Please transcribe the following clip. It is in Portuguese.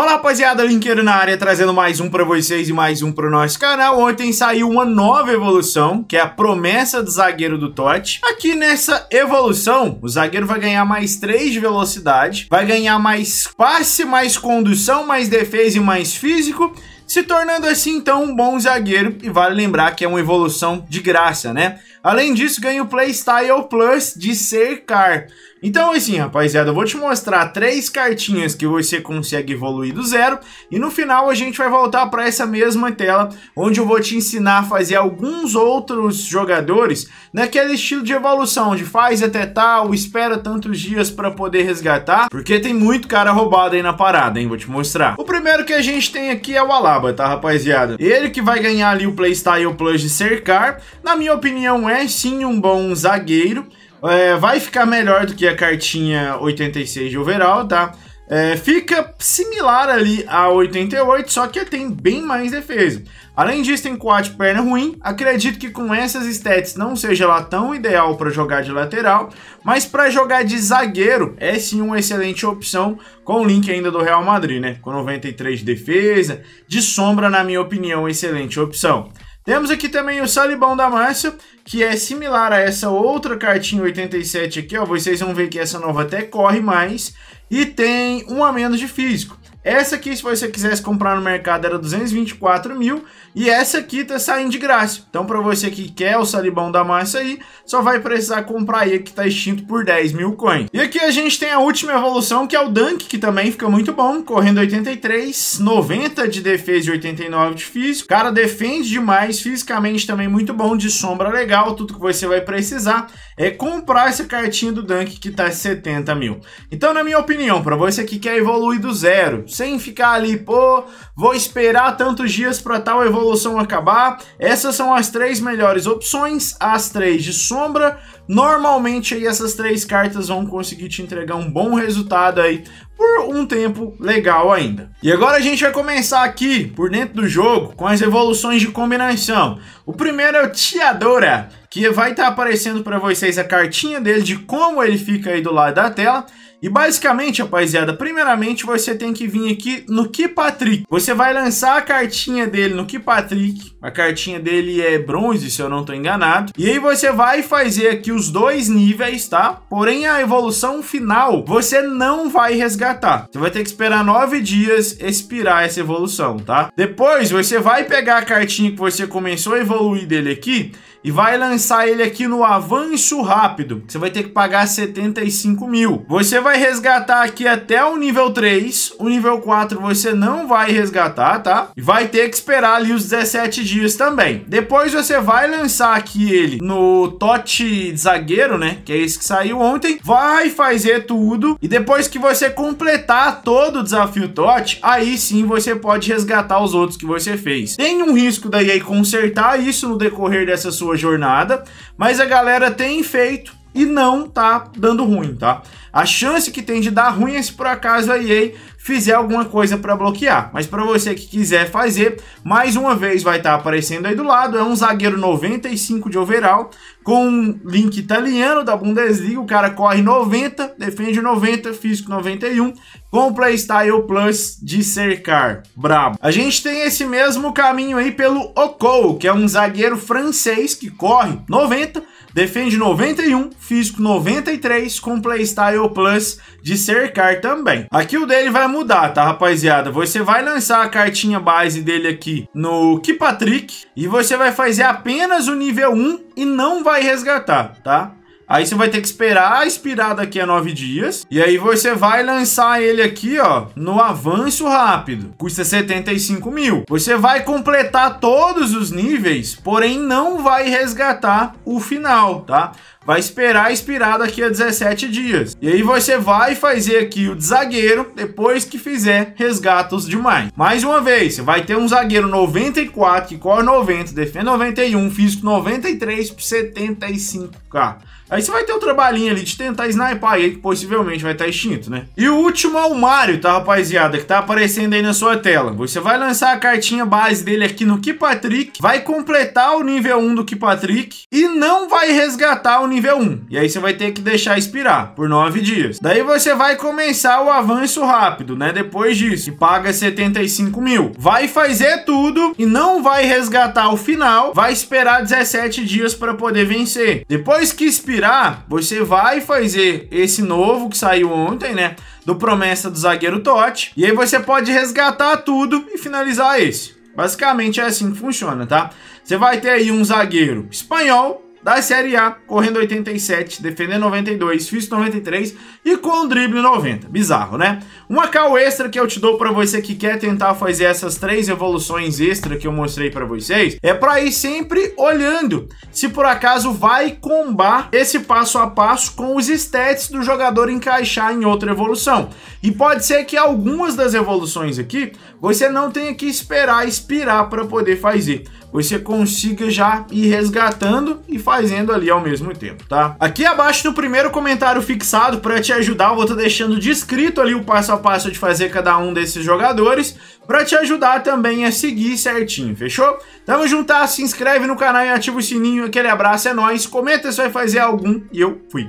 Fala rapaziada, Linkeiro na área, trazendo mais um para vocês e mais um para o nosso canal. Ontem saiu uma nova evolução, que é a promessa do zagueiro do Totti. Aqui nessa evolução, o zagueiro vai ganhar mais 3 de velocidade, vai ganhar mais passe, mais condução, mais defesa e mais físico se tornando assim então um bom zagueiro e vale lembrar que é uma evolução de graça, né? Além disso, ganha o Playstyle Plus de Ser Car. Então assim, rapaziada, eu vou te mostrar três cartinhas que você consegue evoluir do zero e no final a gente vai voltar para essa mesma tela, onde eu vou te ensinar a fazer alguns outros jogadores naquele estilo de evolução, de faz até tal, espera tantos dias para poder resgatar, porque tem muito cara roubado aí na parada, hein, vou te mostrar. O primeiro que a gente tem aqui é o Alaba, tá, rapaziada? Ele que vai ganhar ali o Playstyle Plus de Ser Car, na minha opinião é sim um bom zagueiro. É, vai ficar melhor do que a cartinha 86 de overall, tá? É, fica similar ali a 88, só que tem bem mais defesa. Além disso, tem quad perna ruim. Acredito que com essas stats não seja lá tão ideal para jogar de lateral, mas para jogar de zagueiro é sim uma excelente opção, com o link ainda do Real Madrid, né? Com 93 de defesa, de sombra, na minha opinião, excelente opção. Temos aqui também o Salibão da Márcia, que é similar a essa outra cartinha 87 aqui, ó. Vocês vão ver que essa nova até corre mais e tem um a menos de físico. Essa aqui, se você quisesse comprar no mercado, era 224 mil. E essa aqui tá saindo de graça. Então, para você que quer o salibão da massa aí, só vai precisar comprar aí que tá extinto por 10 mil coins. E aqui a gente tem a última evolução, que é o Dunk, que também fica muito bom. Correndo 83, 90 de defesa e 89 de físico. O cara defende demais, fisicamente também muito bom, de sombra legal. Tudo que você vai precisar é comprar essa cartinha do Dunk, que tá 70 mil. Então, na minha opinião, para você que quer evoluir do zero, sem ficar ali, pô, vou esperar tantos dias para tal evolução acabar. Essas são as três melhores opções, as três de sombra. Normalmente aí essas três cartas vão conseguir te entregar um bom resultado aí por um tempo legal ainda. E agora a gente vai começar aqui, por dentro do jogo, com as evoluções de combinação. O primeiro é o Tiadora, que vai estar tá aparecendo para vocês a cartinha dele de como ele fica aí do lado da tela. E basicamente, rapaziada, primeiramente você tem que vir aqui no Kipatrick. Você vai lançar a cartinha dele no Kipatrick a cartinha dele é bronze, se eu não estou enganado. E aí você vai fazer aqui os dois níveis, tá? Porém, a evolução final você não vai resgatar. Você vai ter que esperar nove dias expirar essa evolução, tá? Depois, você vai pegar a cartinha que você começou a evoluir dele aqui e vai lançar ele aqui no avanço rápido. Você vai ter que pagar 75 mil. Você vai resgatar aqui até o nível 3. O nível 4 você não vai resgatar, tá? E vai ter que esperar ali os 17 dias dias também. Depois você vai lançar aqui ele no Tote Zagueiro, né? Que é esse que saiu ontem. Vai fazer tudo e depois que você completar todo o desafio Tote, aí sim você pode resgatar os outros que você fez. Tem um risco da aí consertar isso no decorrer dessa sua jornada, mas a galera tem feito e não tá dando ruim, tá? A chance que tem de dar ruim é se por acaso a EA fizer alguma coisa para bloquear. Mas para você que quiser fazer, mais uma vez vai estar tá aparecendo aí do lado, é um zagueiro 95 de overall, com um link italiano da Bundesliga, o cara corre 90, defende 90, físico 91, com playstyle plus de cercar, brabo. A gente tem esse mesmo caminho aí pelo Okou, que é um zagueiro francês que corre 90, Defende 91, físico 93, com Playstyle Plus de cercar também. Aqui o dele vai mudar, tá, rapaziada? Você vai lançar a cartinha base dele aqui no Kipatrick e você vai fazer apenas o nível 1 e não vai resgatar, tá? Aí você vai ter que esperar expirar daqui a nove dias. E aí você vai lançar ele aqui, ó, no avanço rápido. Custa 75 mil. Você vai completar todos os níveis, porém não vai resgatar o final, tá? vai esperar expirar daqui a 17 dias. E aí você vai fazer aqui o de zagueiro, depois que fizer resgatos demais. Mais uma vez, você vai ter um zagueiro 94, que corre 90, defende 91, físico 93, 75k. Aí você vai ter o trabalhinho ali de tentar sniper aí, que possivelmente vai estar extinto, né? E o último é o Mario, tá, rapaziada? Que tá aparecendo aí na sua tela. Você vai lançar a cartinha base dele aqui no Kipatrick, vai completar o nível 1 do Kipatrick e não vai resgatar o nível 1. E aí você vai ter que deixar expirar por 9 dias. Daí você vai começar o avanço rápido, né? Depois disso, e paga 75 mil. Vai fazer tudo e não vai resgatar o final, vai esperar 17 dias para poder vencer. Depois que expirar, tirar, você vai fazer esse novo que saiu ontem, né? Do promessa do zagueiro Totti. E aí você pode resgatar tudo e finalizar esse. Basicamente é assim que funciona, tá? Você vai ter aí um zagueiro espanhol, da Série A, correndo 87, defendendo 92, fiz 93 e com o drible 90. Bizarro, né? Uma cal extra que eu te dou para você que quer tentar fazer essas três evoluções extra que eu mostrei para vocês, é para ir sempre olhando se por acaso vai combar esse passo a passo com os stats do jogador encaixar em outra evolução. E pode ser que algumas das evoluções aqui você não tenha que esperar expirar para poder fazer. Você consiga já ir resgatando e fazendo ali ao mesmo tempo, tá? Aqui abaixo do primeiro comentário fixado, para te ajudar, eu vou estar tá deixando descrito ali o passo a passo de fazer cada um desses jogadores, para te ajudar também a seguir certinho, fechou? Tamo juntar, tá? se inscreve no canal e ativa o sininho, aquele abraço, é nóis, comenta se vai fazer algum e eu fui.